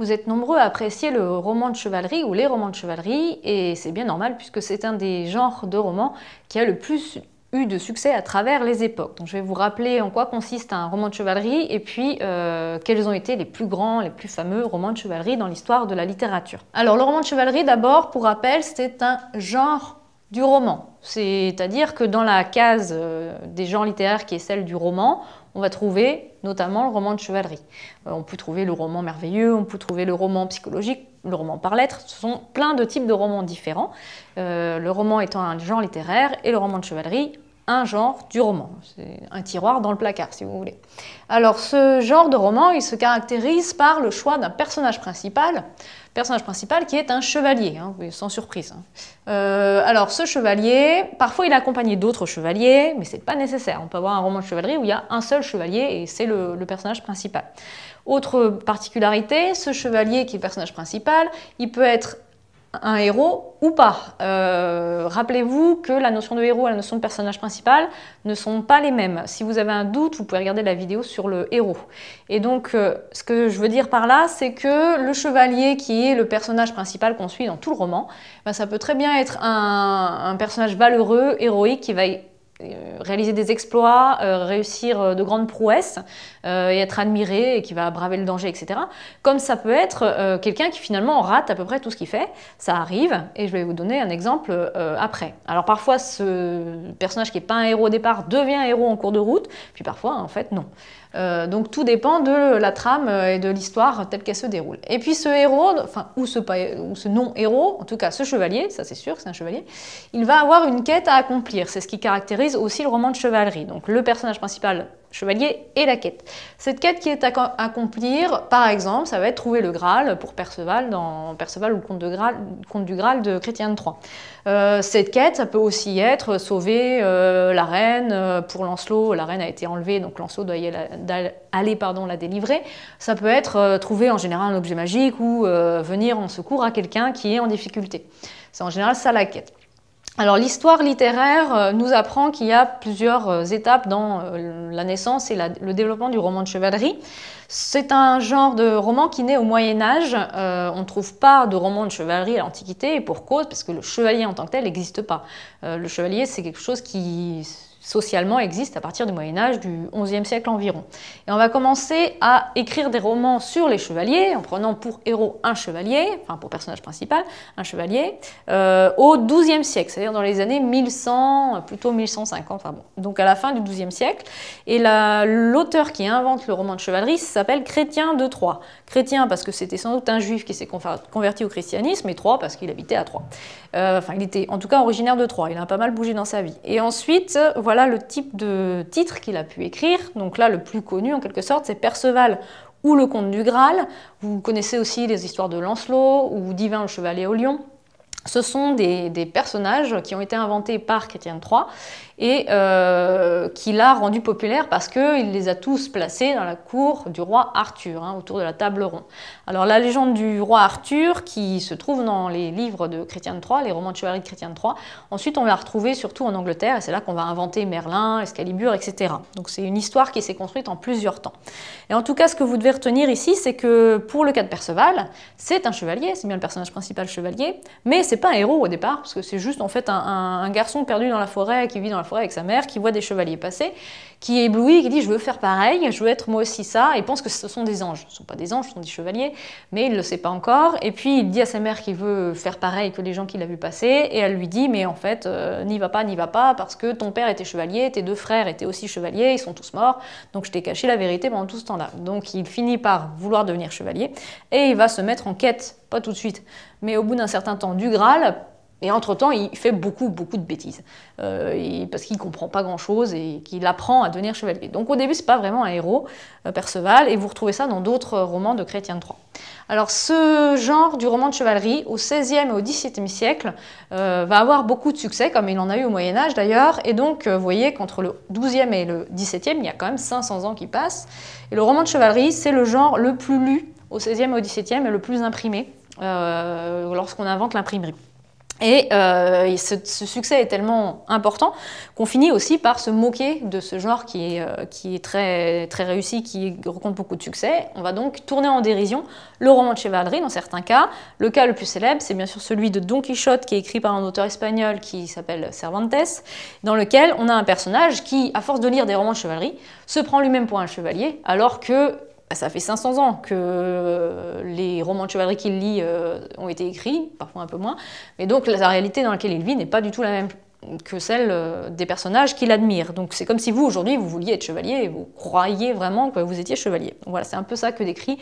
Vous êtes nombreux à apprécier le roman de chevalerie ou les romans de chevalerie, et c'est bien normal puisque c'est un des genres de romans qui a le plus eu de succès à travers les époques. Donc je vais vous rappeler en quoi consiste un roman de chevalerie et puis euh, quels ont été les plus grands, les plus fameux romans de chevalerie dans l'histoire de la littérature. Alors le roman de chevalerie d'abord, pour rappel, c'est un genre du roman. C'est-à-dire que dans la case euh, des genres littéraires qui est celle du roman, on va trouver notamment le roman de chevalerie. Euh, on peut trouver le roman merveilleux, on peut trouver le roman psychologique, le roman par lettres. Ce sont plein de types de romans différents. Euh, le roman étant un genre littéraire et le roman de chevalerie un genre du roman. C'est un tiroir dans le placard, si vous voulez. Alors, ce genre de roman, il se caractérise par le choix d'un personnage principal, personnage principal qui est un chevalier, hein, sans surprise. Hein. Euh, alors, ce chevalier, parfois il est accompagné d'autres chevaliers, mais c'est pas nécessaire. On peut avoir un roman de chevalerie où il y a un seul chevalier et c'est le, le personnage principal. Autre particularité, ce chevalier qui est personnage principal, il peut être un héros ou pas. Euh, rappelez-vous que la notion de héros et la notion de personnage principal ne sont pas les mêmes. Si vous avez un doute, vous pouvez regarder la vidéo sur le héros. Et donc, euh, ce que je veux dire par là, c'est que le chevalier, qui est le personnage principal qu'on suit dans tout le roman, ben, ça peut très bien être un, un personnage valeureux, héroïque, qui va euh, réaliser des exploits, euh, réussir euh, de grandes prouesses et être admiré et qui va braver le danger, etc. Comme ça peut être quelqu'un qui finalement rate à peu près tout ce qu'il fait, ça arrive et je vais vous donner un exemple après. Alors parfois ce personnage qui n'est pas un héros au départ devient un héros en cours de route, puis parfois en fait non. Euh, donc tout dépend de la trame euh, et de l'histoire telle qu'elle se déroule. Et puis ce héros, enfin ou ce, ou ce non-héros, en tout cas ce chevalier, ça c'est sûr, c'est un chevalier, il va avoir une quête à accomplir. C'est ce qui caractérise aussi le roman de chevalerie. Donc le personnage principal chevalier et la quête. Cette quête qui est à accomplir, par exemple, ça va être trouver le Graal pour Perceval dans Perceval ou le Comte, de Graal, du Graal de Chrétien de Troyes. Euh, cette quête, ça peut aussi être sauver euh, la reine euh, pour Lancelot. La reine a été enlevée, donc Lancelot doit y aller, pardon, la délivrer. Ça peut être trouver en général un objet magique ou venir en secours à quelqu'un qui est en difficulté. C'est en général ça la quête. Alors l'histoire littéraire euh, nous apprend qu'il y a plusieurs euh, étapes dans euh, la naissance et le développement du roman de chevalerie. C'est un genre de roman qui naît au Moyen Âge. on ne trouve pas de roman de chevalerie à l'Antiquité et pour cause, parce que le chevalier en tant que tel n'existe pas. le chevalier, c'est quelque chose qui socialement existe à partir du Moyen Âge du XIe siècle environ. Et on va commencer à écrire des romans sur les chevaliers, en prenant pour héros un chevalier, enfin pour personnage principal, un chevalier, euh, au XIIe siècle, c'est-à-dire dans les années 1100, plutôt 1150, enfin bon, donc à la fin du XIIe siècle. Et l'auteur qui invente le roman de chevalerie s'appelle Chrétien de Troyes. Chrétien parce que c'était sans doute un juif qui s'est converti au christianisme, et Troyes parce qu'il habitait à Troyes. Euh, enfin, il était en tout cas originaire de Troyes, il a pas mal bougé dans sa vie. Et ensuite, voilà le type de titre qu'il a pu écrire. Donc là, le plus connu en quelque sorte, c'est Perceval ou le Comte du Graal. Vous connaissez aussi les histoires de Lancelot ou Divin le Chevalier au Lion. Ce sont des, personnages qui ont été inventés par Chrétien III et euh, qu'il a rendu populaire parce qu'il les a tous placés dans la cour du roi Arthur, hein, autour de la table ronde. Alors la légende du roi Arthur, qui se trouve dans les livres de Chrétien III, les romans de chevalerie de Chrétien III, ensuite on la retrouvée surtout en Angleterre, et c'est là qu'on va inventer Merlin, Excalibur, etc. Donc c'est une histoire qui s'est construite en plusieurs temps. Et en tout cas, ce que vous devez retenir ici, c'est que pour le cas de Perceval, c'est un chevalier, c'est bien le personnage principal chevalier, mais c'est pas un héros au départ, parce que c'est juste en fait un, un, garçon perdu dans la forêt, qui vit dans la forêt avec sa mère, qui voit des chevaliers passer, qui est ébloui, qui dit je veux faire pareil, je veux être moi aussi ça, et pense que ce sont des anges. Ce ne sont pas des anges, ce sont des chevaliers, mais il ne le sait pas encore. Et puis il dit à sa mère qu'il veut faire pareil que les gens qu'il a vu passer, et elle lui dit mais en fait euh, n'y va pas, n'y va pas, parce que ton père était chevalier, tes deux frères étaient aussi chevaliers, ils sont tous morts, donc je t'ai caché la vérité pendant tout ce temps-là. Donc il finit par vouloir devenir chevalier, et il va se mettre en quête, pas tout de suite, mais au bout d'un certain temps du Graal et entre-temps, il fait beaucoup, beaucoup de bêtises. Euh, parce qu'il comprend pas grand-chose et qu'il apprend à devenir chevalier. Donc au début, c'est pas vraiment un héros, euh, Perceval, et vous retrouvez ça dans d'autres romans de Chrétien de Troyes. Alors ce genre du roman de chevalerie, au XVIe et au XVIIe siècle, euh, va avoir beaucoup de succès, comme il en a eu au Moyen Âge d'ailleurs. Et donc, vous voyez qu'entre le XIIe et le XVIIe, il y a quand même 500 ans qui passent. Et le roman de chevalerie, c'est le genre le plus lu au XVIe et au XVIIe et le plus imprimé lorsqu'on invente l'imprimerie. Et, euh, ce, succès est tellement important qu'on finit aussi par se moquer de ce genre qui est, euh, qui est très, très réussi, qui rencontre beaucoup de succès. On va donc tourner en dérision le roman de chevalerie dans certains cas. Le cas le plus célèbre, c'est bien sûr celui de Don Quichotte, qui est écrit par un auteur espagnol qui s'appelle Cervantes, dans lequel on a un personnage qui, à force de lire des romans de chevalerie, se prend lui-même pour un chevalier, alors que bah, ça fait 500 ans que euh, les romans de chevalerie qu'il lit euh, ont été écrits, parfois un peu moins, mais donc la réalité dans laquelle il vit n'est pas du tout la même que celle euh, des personnages qu'il admire. Donc c'est comme si vous, aujourd'hui, vous vouliez être chevalier et vous croyez vraiment que vous étiez chevalier. Voilà, c'est un peu ça que décrit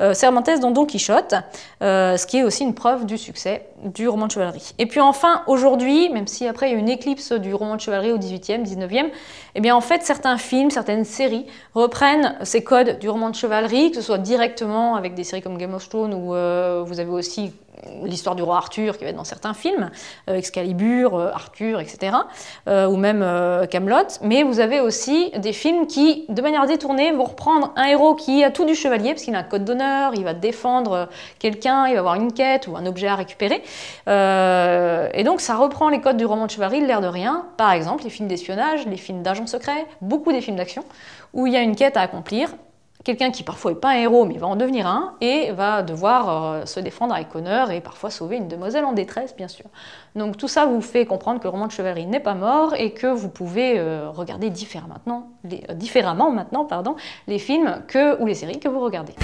euh, Cervantes dans Don Quichotte, euh, ce qui est aussi une preuve du succès du roman de chevalerie. Et puis enfin, aujourd'hui, même si après il y a une éclipse du roman de chevalerie au 18e, 19e, eh bien en fait, certains films, certaines séries reprennent ces codes du roman de chevalerie, que ce soit directement avec des séries comme Game of Thrones, ou vous avez aussi l'histoire du roi Arthur qui va être dans certains films, euh, Excalibur, euh, Arthur, etc., euh, ou même Camelot. Mais vous avez aussi des films qui, de manière détournée, vont reprendre un héros qui a tout du chevalier, parce qu'il a un code d'honneur, il va défendre quelqu'un, il va avoir une quête ou un objet à récupérer. et donc ça reprend les codes du roman de chevalerie, l'air de rien. Par exemple, les films d'espionnage, les films d'agents secrets, beaucoup des films d'action, où il y a une quête à accomplir quelqu'un qui parfois n'est pas un héros mais va en devenir un et va devoir euh, se défendre avec honneur et parfois sauver une demoiselle en détresse bien sûr. Donc tout ça vous fait comprendre que le roman de chevalerie n'est pas mort et que vous pouvez euh, regarder différemment euh, maintenant, les, différemment maintenant pardon, les films que, ou les séries que vous regardez.